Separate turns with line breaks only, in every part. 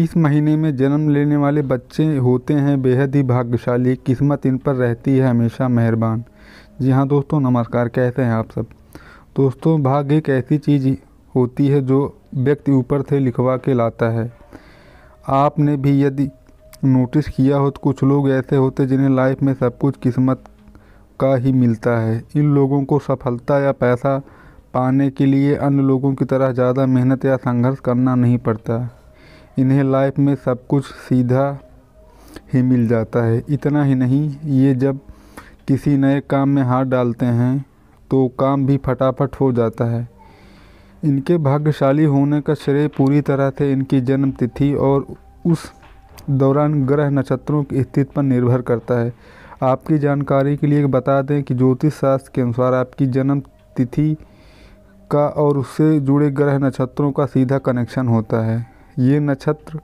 इस महीने में जन्म लेने वाले बच्चे होते हैं बेहद ही भाग्यशाली किस्मत इन पर रहती है हमेशा मेहरबान जी हाँ दोस्तों नमस्कार कैसे हैं आप सब दोस्तों भाग्य एक ऐसी चीज़ होती है जो व्यक्ति ऊपर से लिखवा के लाता है आपने भी यदि नोटिस किया हो तो कुछ लोग ऐसे होते जिन्हें लाइफ में सब कुछ किस्मत का ही मिलता है इन लोगों को सफलता या पैसा पाने के लिए अन्य लोगों की तरह ज़्यादा मेहनत या संघर्ष करना नहीं पड़ता इन्हें लाइफ में सब कुछ सीधा ही मिल जाता है इतना ही नहीं ये जब किसी नए काम में हाथ डालते हैं तो काम भी फटाफट हो जाता है इनके भाग्यशाली होने का श्रेय पूरी तरह से इनकी जन्म तिथि और उस दौरान ग्रह नक्षत्रों की स्थिति पर निर्भर करता है आपकी जानकारी के लिए बता दें कि ज्योतिष शास्त्र के अनुसार आपकी जन्म तिथि का और उससे जुड़े ग्रह नक्षत्रों का सीधा कनेक्शन होता है ये नक्षत्र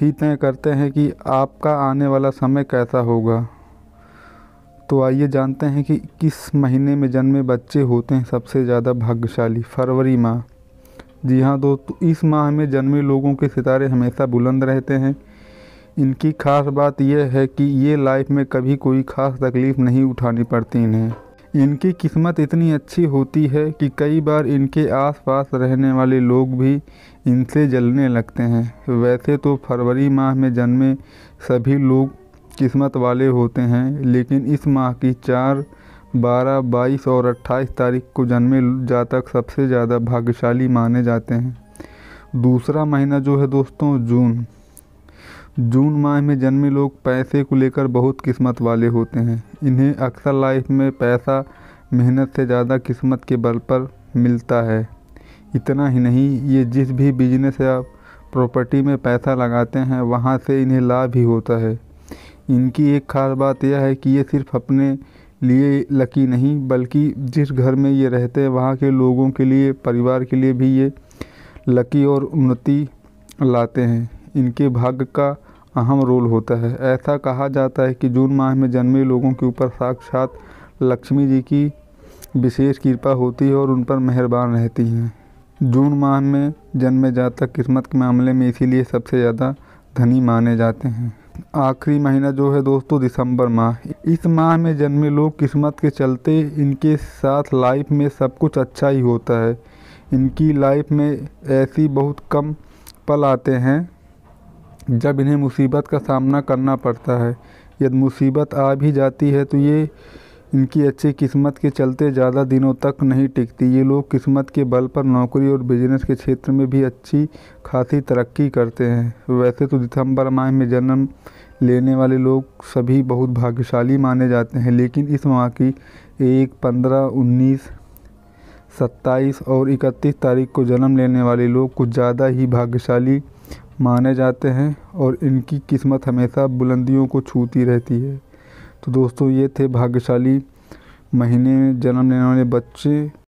ही तय करते हैं कि आपका आने वाला समय कैसा होगा तो आइए जानते हैं कि किस महीने में जन्मे बच्चे होते हैं सबसे ज़्यादा भाग्यशाली फरवरी माह जी हाँ दोस्तों इस माह में जन्मे लोगों के सितारे हमेशा बुलंद रहते हैं इनकी खास बात यह है कि ये लाइफ में कभी कोई खास तकलीफ़ नहीं उठानी पड़ती इन्हें इनकी किस्मत इतनी अच्छी होती है कि कई बार इनके आसपास रहने वाले लोग भी इनसे जलने लगते हैं वैसे तो फरवरी माह में जन्मे सभी लोग किस्मत वाले होते हैं लेकिन इस माह की चार बारह बाईस और अट्ठाईस तारीख को जन्मे जातक सबसे ज़्यादा भाग्यशाली माने जाते हैं दूसरा महीना जो है दोस्तों जून जून माह में जन्मे लोग पैसे को लेकर बहुत किस्मत वाले होते हैं इन्हें अक्सर लाइफ में पैसा मेहनत से ज़्यादा किस्मत के बल पर मिलता है इतना ही नहीं ये जिस भी बिजनेस या प्रॉपर्टी में पैसा लगाते हैं वहाँ से इन्हें लाभ ही होता है इनकी एक खास बात यह है कि ये सिर्फ अपने लिए लकी नहीं बल्कि जिस घर में ये रहते हैं वहाँ के लोगों के लिए परिवार के लिए भी ये लकी और उन्नति लाते हैं इनके भाग्य का अहम रोल होता है ऐसा कहा जाता है कि जून माह में जन्मे लोगों के ऊपर साक्षात लक्ष्मी जी की विशेष कृपा होती है और उन पर मेहरबान रहती हैं जून माह में जन्मे जातक किस्मत के मामले में इसीलिए सबसे ज़्यादा धनी माने जाते हैं आखिरी महीना जो है दोस्तों दिसंबर माह इस माह में जन्मे लोग किस्मत के चलते इनके साथ लाइफ में सब कुछ अच्छा ही होता है इनकी लाइफ में ऐसी बहुत कम पल आते हैं जब इन्हें मुसीबत का सामना करना पड़ता है यदि मुसीबत आ भी जाती है तो ये इनकी अच्छी किस्मत के चलते ज़्यादा दिनों तक नहीं टिकती ये लोग किस्मत के बल पर नौकरी और बिजनेस के क्षेत्र में भी अच्छी खासी तरक्की करते हैं वैसे तो दिसंबर माह में जन्म लेने वाले लोग सभी बहुत भाग्यशाली माने जाते हैं लेकिन इस माह की एक पंद्रह उन्नीस सत्ताईस और इकतीस तारीख को जन्म लेने वाले लोग कुछ ज़्यादा ही भाग्यशाली माने जाते हैं और इनकी किस्मत हमेशा बुलंदियों को छूती रहती है तो दोस्तों ये थे भाग्यशाली महीने में जन्म लेने वाले बच्चे